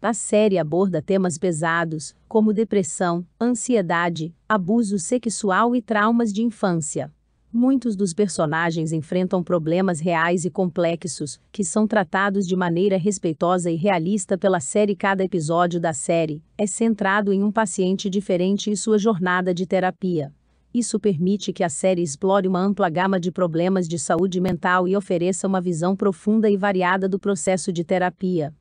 A série aborda temas pesados, como depressão, ansiedade, abuso sexual e traumas de infância. Muitos dos personagens enfrentam problemas reais e complexos, que são tratados de maneira respeitosa e realista pela série. Cada episódio da série é centrado em um paciente diferente e sua jornada de terapia. Isso permite que a série explore uma ampla gama de problemas de saúde mental e ofereça uma visão profunda e variada do processo de terapia.